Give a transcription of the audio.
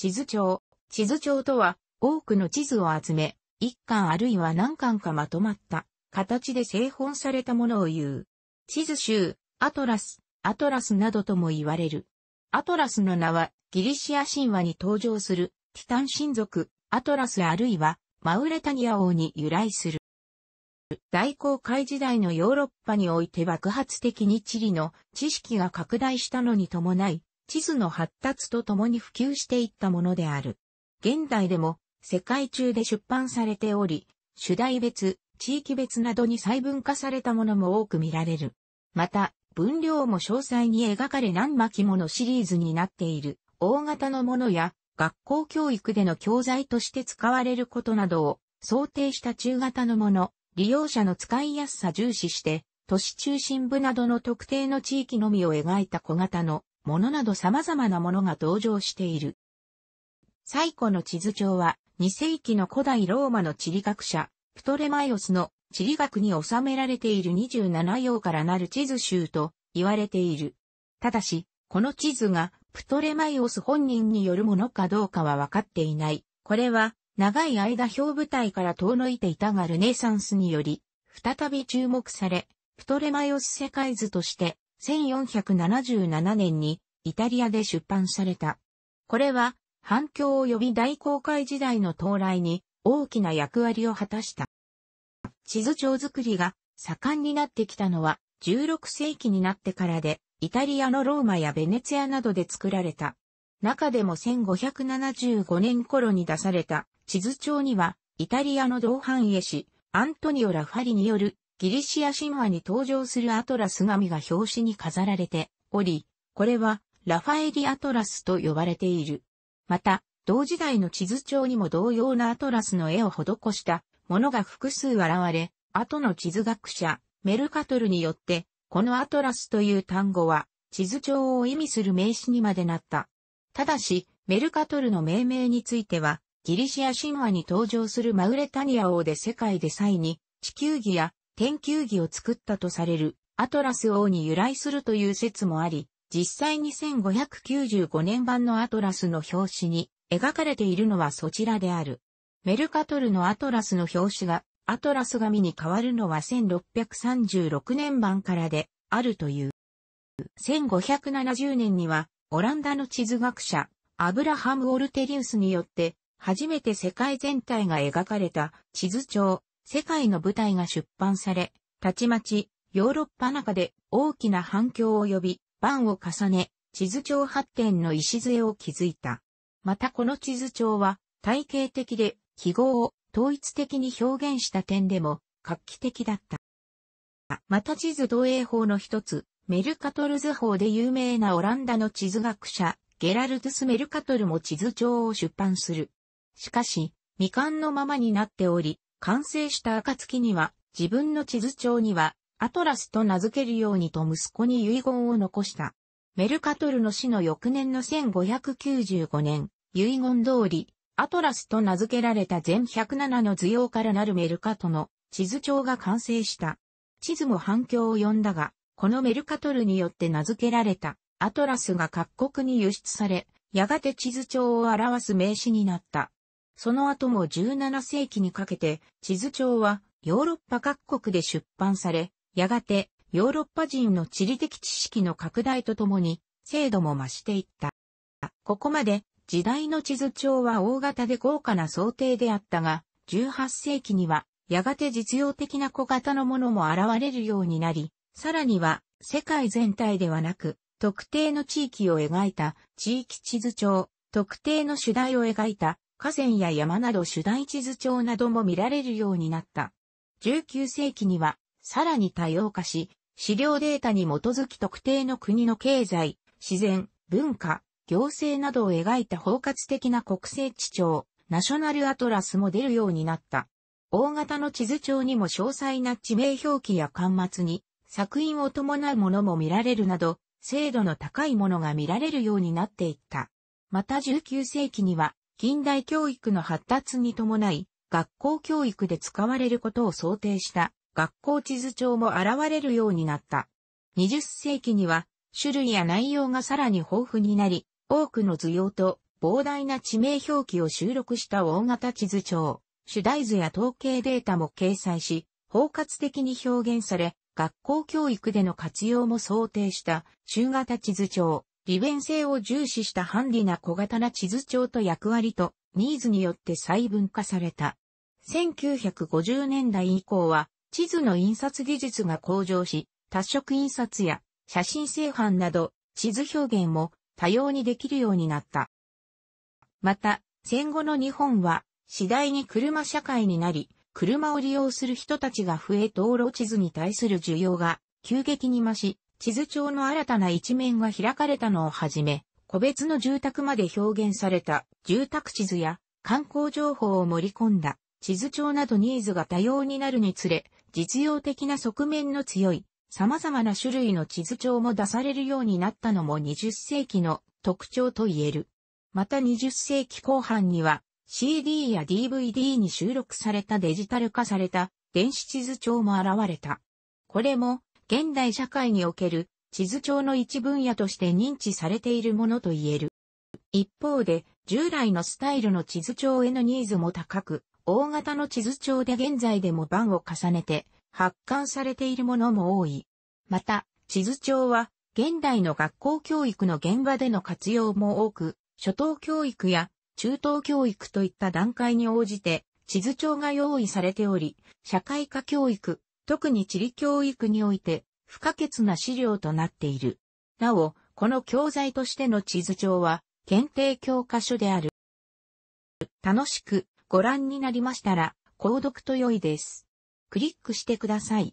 地図帳。地図帳とは、多くの地図を集め、一巻あるいは何巻かまとまった、形で製本されたものを言う。地図集、アトラス、アトラスなどとも言われる。アトラスの名は、ギリシア神話に登場する、ティタン神族、アトラスあるいは、マウレタニア王に由来する。大航海時代のヨーロッパにおいて爆発的に地理の知識が拡大したのに伴い、地図の発達とともに普及していったものである。現代でも世界中で出版されており、主題別、地域別などに細分化されたものも多く見られる。また、分量も詳細に描かれ何巻ものシリーズになっている大型のものや学校教育での教材として使われることなどを想定した中型のもの、利用者の使いやすさ重視して、都市中心部などの特定の地域のみを描いた小型の物など様々なものが登場している。最古の地図帳は、2世紀の古代ローマの地理学者、プトレマイオスの地理学に収められている27用からなる地図集と言われている。ただし、この地図がプトレマイオス本人によるものかどうかは分かっていない。これは、長い間表舞台から遠のいていたがルネサンスにより、再び注目され、プトレマイオス世界図として1477年にイタリアで出版された。これは反響を呼び大航海時代の到来に大きな役割を果たした。地図帳作りが盛んになってきたのは16世紀になってからで、イタリアのローマやベネツィアなどで作られた。中でも1575年頃に出された地図帳には、イタリアの同伴絵師アントニオ・ラファリによるギリシア神話に登場するアトラス神が表紙に飾られており、これはラファエリアトラスと呼ばれている。また、同時代の地図帳にも同様なアトラスの絵を施したものが複数現れ、後の地図学者、メルカトルによって、このアトラスという単語は、地図帳を意味する名詞にまでなった。ただし、メルカトルの命名については、ギリシア神話に登場するマウレタニア王で世界で際に、地球儀や天球儀を作ったとされるアトラス王に由来するという説もあり、実際に1595年版のアトラスの表紙に描かれているのはそちらである。メルカトルのアトラスの表紙がアトラス紙に変わるのは1636年版からであるという。1570年にはオランダの地図学者アブラハム・オルテリウスによって初めて世界全体が描かれた地図帳世界の舞台が出版され、たちまちヨーロッパ中で大きな反響を呼び、版を重ね、地図帳発展の礎を築いた。またこの地図帳は体系的で記号を統一的に表現した点でも画期的だった。また地図投影法の一つ、メルカトル図法で有名なオランダの地図学者、ゲラルドス・メルカトルも地図帳を出版する。しかし、未完のままになっており、完成した暁には、自分の地図帳には、アトラスと名付けるようにと息子に遺言を残した。メルカトルの死の翌年の1595年、遺言通り、アトラスと名付けられた全107の図用からなるメルカトの地図帳が完成した。地図も反響を呼んだが、このメルカトルによって名付けられたアトラスが各国に輸出され、やがて地図帳を表す名詞になった。その後も17世紀にかけて地図帳はヨーロッパ各国で出版され、やがてヨーロッパ人の地理的知識の拡大とともに精度も増していった。ここまで時代の地図帳は大型で豪華な想定であったが、18世紀にはやがて実用的な小型のものも現れるようになり、さらには世界全体ではなく、特定の地域を描いた地域地図帳、特定の主題を描いた河川や山など主題地図帳なども見られるようになった。19世紀には、さらに多様化し、資料データに基づき特定の国の経済、自然、文化、行政などを描いた包括的な国勢地帳、ナショナルアトラスも出るようになった。大型の地図帳にも詳細な地名表記や端末に作品を伴うものも見られるなど、精度の高いものが見られるようになっていった。また19世紀には近代教育の発達に伴い、学校教育で使われることを想定した学校地図帳も現れるようになった。20世紀には種類や内容がさらに豊富になり、多くの図用と膨大な地名表記を収録した大型地図帳、主題図や統計データも掲載し、包括的に表現され、学校教育での活用も想定した中型地図帳、利便性を重視したハンディな小型な地図帳と役割とニーズによって細分化された。1950年代以降は地図の印刷技術が向上し、多色印刷や写真製版など地図表現も多様にできるようになった。また、戦後の日本は次第に車社会になり、車を利用する人たちが増え道路地図に対する需要が急激に増し、地図帳の新たな一面が開かれたのをはじめ、個別の住宅まで表現された住宅地図や観光情報を盛り込んだ地図帳などニーズが多様になるにつれ、実用的な側面の強い様々な種類の地図帳も出されるようになったのも20世紀の特徴と言える。また20世紀後半には CD や DVD に収録されたデジタル化された電子地図帳も現れた。これも現代社会における地図帳の一分野として認知されているものと言える。一方で、従来のスタイルの地図帳へのニーズも高く、大型の地図帳で現在でも番を重ねて発刊されているものも多い。また、地図帳は現代の学校教育の現場での活用も多く、初等教育や中等教育といった段階に応じて地図帳が用意されており、社会科教育、特に地理教育において不可欠な資料となっている。なお、この教材としての地図帳は、検定教科書である。楽しくご覧になりましたら、購読と良いです。クリックしてください。